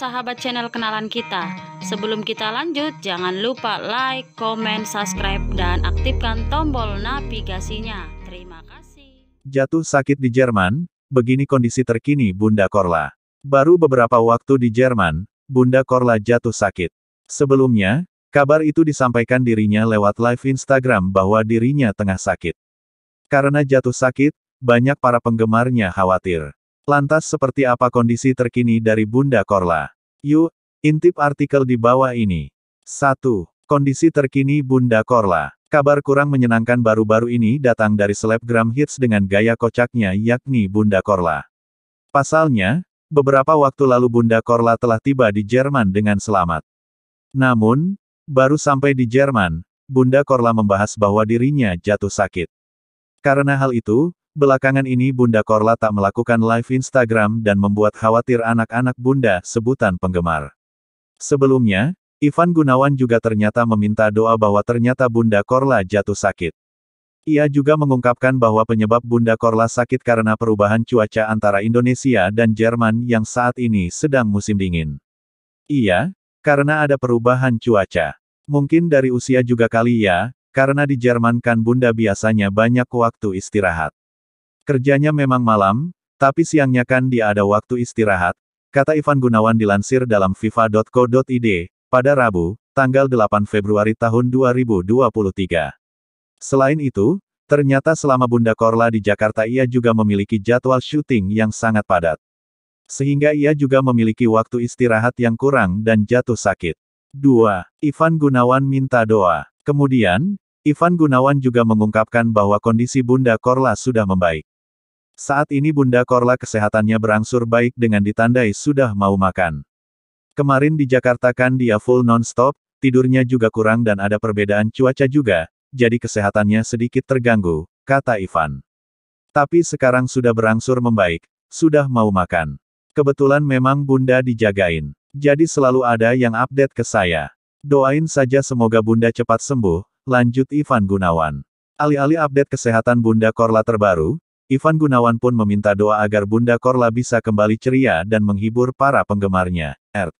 sahabat channel kenalan kita. Sebelum kita lanjut, jangan lupa like, comment, subscribe, dan aktifkan tombol navigasinya. Terima kasih. Jatuh sakit di Jerman, begini kondisi terkini Bunda Korla. Baru beberapa waktu di Jerman, Bunda Korla jatuh sakit. Sebelumnya, kabar itu disampaikan dirinya lewat live Instagram bahwa dirinya tengah sakit. Karena jatuh sakit, banyak para penggemarnya khawatir. Lantas seperti apa kondisi terkini dari Bunda Korla? Yuk, intip artikel di bawah ini. 1. Kondisi terkini Bunda Korla. Kabar kurang menyenangkan baru-baru ini datang dari selebgram hits dengan gaya kocaknya yakni Bunda Korla. Pasalnya, beberapa waktu lalu Bunda Korla telah tiba di Jerman dengan selamat. Namun, baru sampai di Jerman, Bunda Korla membahas bahwa dirinya jatuh sakit. Karena hal itu, Belakangan ini Bunda Korla tak melakukan live Instagram dan membuat khawatir anak-anak Bunda sebutan penggemar. Sebelumnya, Ivan Gunawan juga ternyata meminta doa bahwa ternyata Bunda Korla jatuh sakit. Ia juga mengungkapkan bahwa penyebab Bunda Korla sakit karena perubahan cuaca antara Indonesia dan Jerman yang saat ini sedang musim dingin. Iya, karena ada perubahan cuaca. Mungkin dari usia juga kali ya, karena di Jerman kan Bunda biasanya banyak waktu istirahat. Kerjanya memang malam, tapi siangnya kan dia ada waktu istirahat, kata Ivan Gunawan dilansir dalam fifa.co.id, pada Rabu, tanggal 8 Februari tahun 2023. Selain itu, ternyata selama Bunda Korla di Jakarta ia juga memiliki jadwal syuting yang sangat padat. Sehingga ia juga memiliki waktu istirahat yang kurang dan jatuh sakit. 2. Ivan Gunawan minta doa. Kemudian, Ivan Gunawan juga mengungkapkan bahwa kondisi Bunda Korla sudah membaik. Saat ini Bunda Korla kesehatannya berangsur baik dengan ditandai sudah mau makan. Kemarin di Jakarta kan dia full non-stop, tidurnya juga kurang dan ada perbedaan cuaca juga, jadi kesehatannya sedikit terganggu, kata Ivan. Tapi sekarang sudah berangsur membaik, sudah mau makan. Kebetulan memang Bunda dijagain. Jadi selalu ada yang update ke saya. Doain saja semoga Bunda cepat sembuh, lanjut Ivan Gunawan. Alih-alih update kesehatan Bunda Korla terbaru, Ivan Gunawan pun meminta doa agar Bunda Korla bisa kembali ceria dan menghibur para penggemarnya. Er.